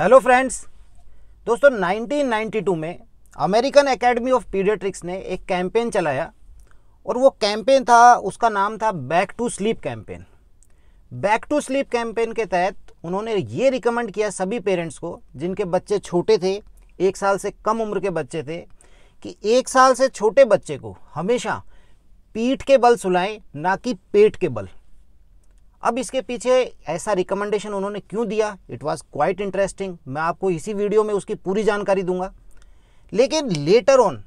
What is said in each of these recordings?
hello friends दोस्तों 1992 में American academy of paediatrics ने एक कैंपेन चलाया और वो कैंपेन था उसका नाम था back to sleep campaign back to sleep campaign के तहत उन्होंने ये रिकमेंड किया सभी पेरेंट्स को जिनके बच्चे छोटे थे एक साल से कम उम्र के बच्चे थे कि एक साल से छोटे बच्चे को हमेशा पीठ के बल सुलाएं ना कि पेट के बल अब इसके पीछे ऐसा रिकमेंडेशन उन्होंने क्यों दिया इट वॉज क्वाइट इंटरेस्टिंग मैं आपको इसी वीडियो में उसकी पूरी जानकारी दूंगा लेकिन लेटर ऑन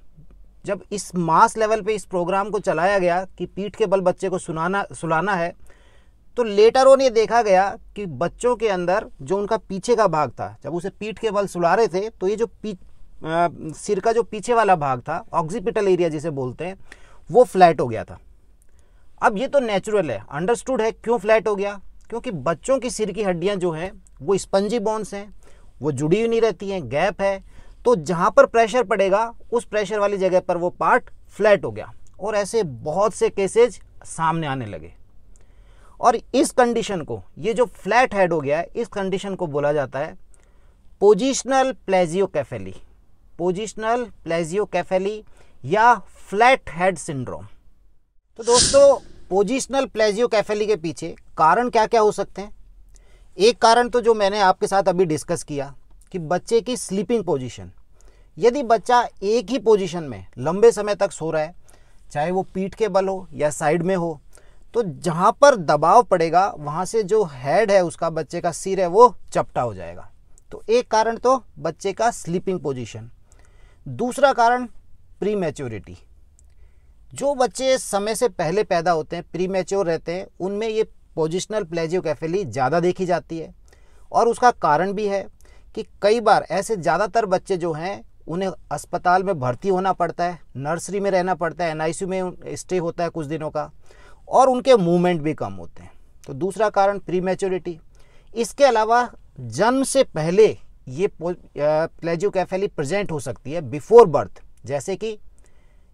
जब इस मास लेवल पे इस प्रोग्राम को चलाया गया कि पीठ के बल बच्चे को सुनाना सुलाना है तो लेटर ऑन ये देखा गया कि बच्चों के अंदर जो उनका पीछे का भाग था जब उसे पीठ के बल सुला रहे थे तो ये जो पी आ, सिर का जो पीछे वाला भाग था ऑक्सीपिटल एरिया जिसे बोलते हैं वो फ्लैट हो गया था अब ये तो नेचुरल है अंडरस्टूड है क्यों फ्लैट हो गया क्योंकि बच्चों की सिर की हड्डियाँ जो हैं वो स्पंजी बॉन्स हैं वो जुड़ी हुई नहीं रहती हैं गैप है तो जहाँ पर प्रेशर पड़ेगा उस प्रेशर वाली जगह पर वो पार्ट फ्लैट हो गया और ऐसे बहुत से केसेज सामने आने लगे और इस कंडीशन को ये जो फ्लैट हेड हो गया है इस कंडीशन को बोला जाता है पोजिशनल प्लेजियो कैफेली पोजिशनल प्लेजियो कैफेली या फ्लैट हेड सिंड्रोम तो दोस्तों पोजिशनल प्लेजियो कैफेली के पीछे कारण क्या क्या हो सकते हैं एक कारण तो जो मैंने आपके साथ अभी डिस्कस किया कि बच्चे की स्लीपिंग पोजीशन यदि बच्चा एक ही पोजीशन में लंबे समय तक सो रहा है चाहे वो पीठ के बल हो या साइड में हो तो जहाँ पर दबाव पड़ेगा वहाँ से जो हेड है उसका बच्चे का सिर है वो चपटा हो जाएगा तो एक कारण तो बच्चे का स्लीपिंग पोजीशन दूसरा कारण प्री मैच्योरिटी जो बच्चे समय से पहले पैदा होते हैं प्री मेच्योर रहते हैं उनमें ये पोजिशनल प्लेजियोकैफेली ज़्यादा देखी जाती है और उसका कारण भी है कि कई बार ऐसे ज़्यादातर बच्चे जो हैं उन्हें अस्पताल में भर्ती होना पड़ता है नर्सरी में रहना पड़ता है एनआईसी में स्टे होता है कुछ दिनों का और उनके मूवमेंट भी कम होते हैं तो दूसरा कारण प्री इसके अलावा जन्म से पहले ये प्लेजियोकैफेली प्रेजेंट हो सकती है बिफोर बर्थ जैसे कि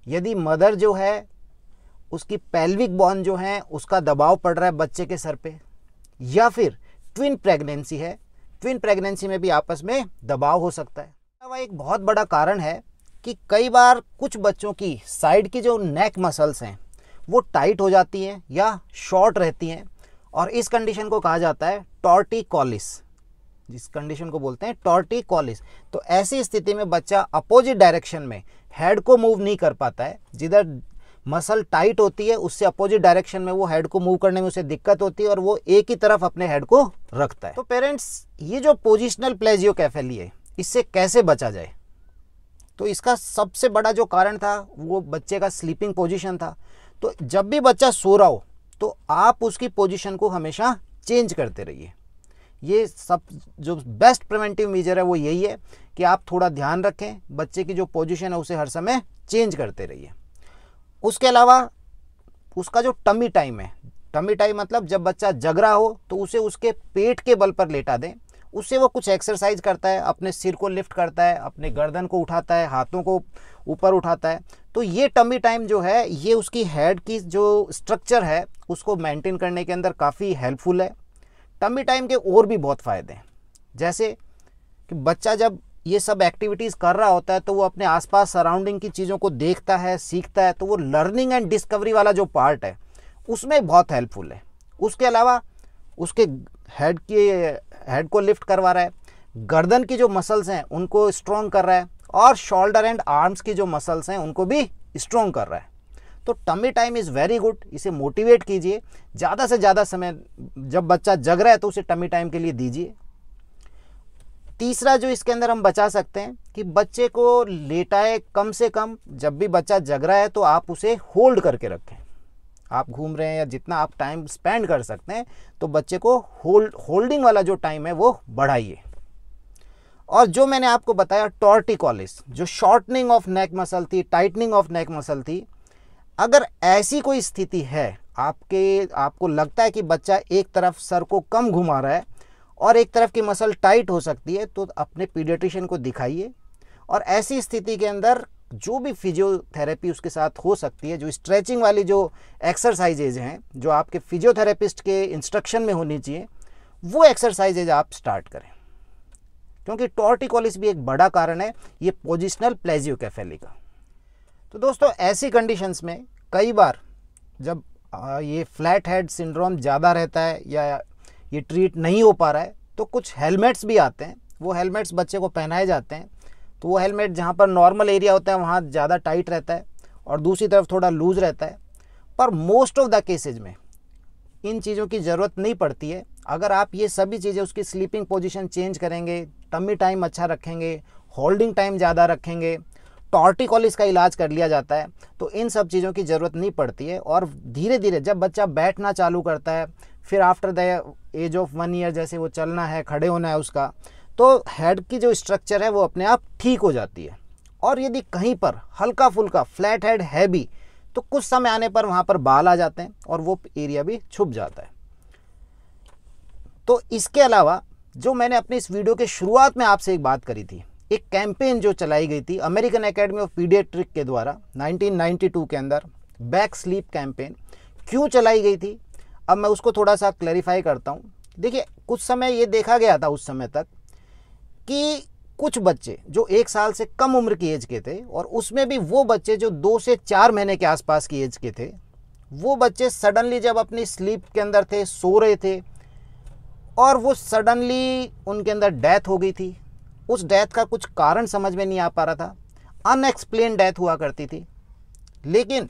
यदि मदर जो है उसकी पेल्विक बॉन जो है उसका दबाव पड़ रहा है बच्चे के सर पे या फिर ट्विन प्रेगनेंसी है ट्विन प्रेगनेंसी में भी आपस में दबाव हो सकता है अलावा एक बहुत बड़ा कारण है कि कई बार कुछ बच्चों की साइड की जो नेक मसल्स हैं वो टाइट हो जाती हैं या शॉर्ट रहती हैं और इस कंडीशन को कहा जाता है टॉर्टिकॉलिस जिस कंडीशन को बोलते हैं टॉर्टिकॉलिस तो ऐसी स्थिति में बच्चा अपोजिट डायरेक्शन में हेड को मूव नहीं कर पाता है जिधर मसल टाइट होती है उससे अपोजिट डायरेक्शन में वो हेड को मूव करने में उसे दिक्कत होती है और वो एक ही तरफ अपने हेड को रखता है तो पेरेंट्स ये जो पोजिशनल प्लेजियो कैफेली है इससे कैसे बचा जाए तो इसका सबसे बड़ा जो कारण था वो बच्चे का स्लीपिंग पोजिशन था तो जब भी बच्चा सो रहा हो तो आप उसकी पोजिशन को हमेशा चेंज करते रहिए ये सब जो बेस्ट प्रिवेंटिव मेजर है वो यही है कि आप थोड़ा ध्यान रखें बच्चे की जो पोजीशन है उसे हर समय चेंज करते रहिए उसके अलावा उसका जो टमी टाइम है टमी टाइम मतलब जब बच्चा जग रहा हो तो उसे उसके पेट के बल पर लेटा दें उससे वो कुछ एक्सरसाइज करता है अपने सिर को लिफ्ट करता है अपने गर्दन को उठाता है हाथों को ऊपर उठाता है तो ये टमी टाइम जो है ये उसकी हेड की जो स्ट्रक्चर है उसको मेंटेन करने के अंदर काफ़ी हेल्पफुल है टम्बी टाइम के और भी बहुत फ़ायदे हैं जैसे कि बच्चा जब ये सब एक्टिविटीज़ कर रहा होता है तो वो अपने आसपास सराउंडिंग की चीज़ों को देखता है सीखता है तो वो लर्निंग एंड डिस्कवरी वाला जो पार्ट है उसमें बहुत हेल्पफुल है उसके अलावा उसके हेड के हेड को लिफ्ट करवा रहा है गर्दन की जो मसल्स हैं उनको स्ट्रॉन्ग कर रहा है और शोल्डर एंड आर्म्स की जो मसल्स हैं उनको भी स्ट्रॉन्ग कर रहा है तो tummy time is very good इसे मोटिवेट कीजिए ज़्यादा से ज़्यादा समय जब बच्चा जग रहा है तो उसे टमी टाइम के लिए दीजिए तीसरा जो इसके अंदर हम बचा सकते हैं कि बच्चे को लेटाए कम से कम जब भी बच्चा जग रहा है तो आप उसे होल्ड करके रखें आप घूम रहे हैं या जितना आप टाइम स्पेंड कर सकते हैं तो बच्चे को होल्ड होल्डिंग वाला जो टाइम है वो बढ़ाइए और जो मैंने आपको बताया टॉर्टिकॉलिस जो शॉर्टनिंग ऑफ नेक मसल थी टाइटनिंग ऑफ नेक मसल थी अगर ऐसी कोई स्थिति है आपके आपको लगता है कि बच्चा एक तरफ सर को कम घुमा रहा है और एक तरफ की मसल टाइट हो सकती है तो अपने पीडियट्रिशियन को दिखाइए और ऐसी स्थिति के अंदर जो भी फिजियोथेरेपी उसके साथ हो सकती है जो स्ट्रेचिंग वाली जो एक्सरसाइजेज हैं जो आपके फिजियोथेरेपिस्ट के इंस्ट्रक्शन में होनी चाहिए वो एक्सरसाइजेज आप स्टार्ट करें क्योंकि टॉर्टिकॉलिस भी एक बड़ा कारण है ये पोजिशनल प्लेजियो कैफेली का तो दोस्तों ऐसी कंडीशंस में कई बार जब ये फ्लैट हेड सिंड्रोम ज़्यादा रहता है या ये ट्रीट नहीं हो पा रहा है तो कुछ हेलमेट्स भी आते हैं वो हेलमेट्स बच्चे को पहनाए जाते हैं तो वो हेलमेट जहाँ पर नॉर्मल एरिया होता है वहाँ ज़्यादा टाइट रहता है और दूसरी तरफ थोड़ा लूज रहता है पर मोस्ट ऑफ द केसेज में इन चीज़ों की ज़रूरत नहीं पड़ती है अगर आप ये सभी चीज़ें उसकी स्लीपिंग पोजिशन चेंज करेंगे टमी टाइम अच्छा रखेंगे होल्डिंग टाइम ज़्यादा रखेंगे टॉर्टिकॉल इसका इलाज कर लिया जाता है तो इन सब चीज़ों की ज़रूरत नहीं पड़ती है और धीरे धीरे जब बच्चा बैठना चालू करता है फिर after the age of one year जैसे वो चलना है खड़े होना है उसका तो हेड की जो स्ट्रक्चर है वो अपने आप ठीक हो जाती है और यदि कहीं पर हल्का फुल्का फ्लैट हेड है भी तो कुछ समय आने पर वहाँ पर बाल आ जाते हैं और वो एरिया भी छुप जाता है तो इसके अलावा जो मैंने अपने इस वीडियो के शुरुआत में आपसे एक बात करी थी एक कैंपेन जो चलाई गई थी अमेरिकन एकेडमी ऑफ पीडियाट्रिक के द्वारा 1992 के अंदर बैक स्लीप कैंपेन क्यों चलाई गई थी अब मैं उसको थोड़ा सा क्लैरिफाई करता हूँ देखिए कुछ समय ये देखा गया था उस समय तक कि कुछ बच्चे जो एक साल से कम उम्र की एज के थे और उसमें भी वो बच्चे जो दो से चार महीने के आसपास की एज के थे वो बच्चे सडनली जब अपनी स्लीप के अंदर थे सो रहे थे और वो सडनली उनके अंदर डेथ हो गई थी उस डेथ का कुछ कारण समझ में नहीं आ पा रहा था अनएक्सप्लेन डेथ हुआ करती थी लेकिन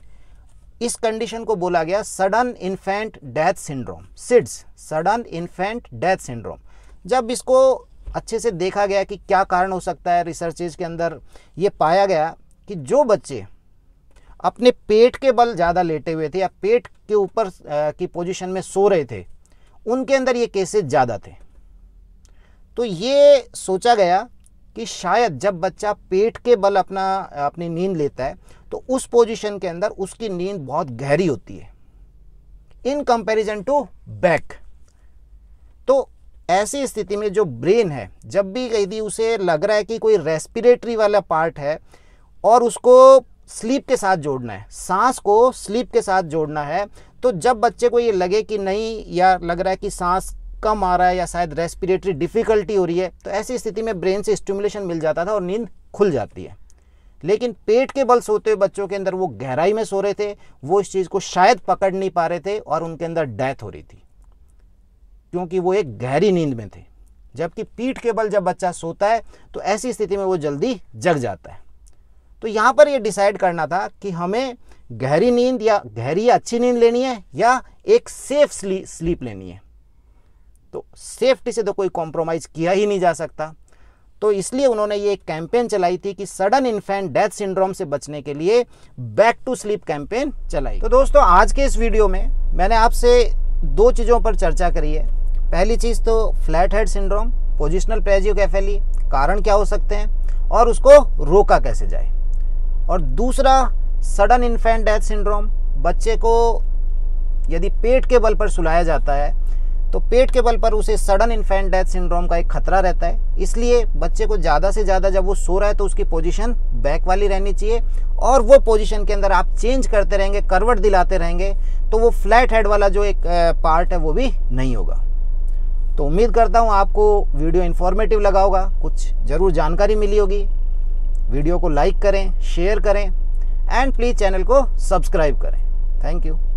इस कंडीशन को बोला गया sudden infant death syndrome SIDS sudden infant death syndrome जब इसको अच्छे से देखा गया कि क्या कारण हो सकता है रिसर्चेज के अंदर ये पाया गया कि जो बच्चे अपने पेट के बल ज़्यादा लेटे हुए थे या पेट के ऊपर की पोजीशन में सो रहे थे उनके अंदर ये केसेस ज़्यादा थे तो ये सोचा गया कि शायद जब बच्चा पेट के बल अपना अपनी नींद लेता है तो उस पोजीशन के अंदर उसकी नींद बहुत गहरी होती है इन कंपैरिजन टू बैक तो ऐसी स्थिति में जो ब्रेन है जब भी यदि उसे लग रहा है कि कोई रेस्पिरेटरी वाला पार्ट है और उसको स्लीप के साथ जोड़ना है सांस को स्लीप के साथ जोड़ना है तो जब बच्चे को ये लगे कि नहीं या लग रहा है कि सांस कम आ रहा है या शायद रेस्पिरेटरी डिफ़िकल्टी हो रही है तो ऐसी स्थिति में ब्रेन से स्टिमुलेशन मिल जाता था और नींद खुल जाती है लेकिन पेट के बल सोते हुए बच्चों के अंदर वो गहराई में सो रहे थे वो इस चीज़ को शायद पकड़ नहीं पा रहे थे और उनके अंदर डेथ हो रही थी क्योंकि वो एक गहरी नींद में थे जबकि पीठ के बल जब बच्चा सोता है तो ऐसी स्थिति में वो जल्दी जग जाता है तो यहाँ पर ये डिसाइड करना था कि हमें गहरी नींद या गहरी या अच्छी नींद लेनी है या एक सेफ स्ली, स्लीप लेनी है तो सेफ्टी से तो कोई कॉम्प्रोमाइज़ किया ही नहीं जा सकता तो इसलिए उन्होंने ये एक कैंपेन चलाई थी कि सडन इन्फेंट डेथ सिंड्रोम से बचने के लिए बैक टू स्लीप कैंपेन चलाई तो दोस्तों आज के इस वीडियो में मैंने आपसे दो चीज़ों पर चर्चा करी है पहली चीज़ तो flat head syndrome positional plagiocephaly कारण क्या हो सकते हैं और उसको रोका कैसे जाए और दूसरा सडन इन्फेंट डेथ सिंड्रोम बच्चे को यदि पेट के बल पर सुलाया जाता है तो पेट के बल पर उसे सडन इन्फेंट डेथ सिंड्रोम का एक खतरा रहता है इसलिए बच्चे को ज़्यादा से ज़्यादा जब वो सो रहा है तो उसकी पोजीशन बैक वाली रहनी चाहिए और वो पोजीशन के अंदर आप चेंज करते रहेंगे करवट दिलाते रहेंगे तो वो फ्लैट हेड वाला जो एक पार्ट है वो भी नहीं होगा तो उम्मीद करता हूँ आपको वीडियो इन्फॉर्मेटिव लगा होगा कुछ ज़रूर जानकारी मिली होगी वीडियो को लाइक करें शेयर करें एंड प्लीज़ चैनल को सब्सक्राइब करें थैंक यू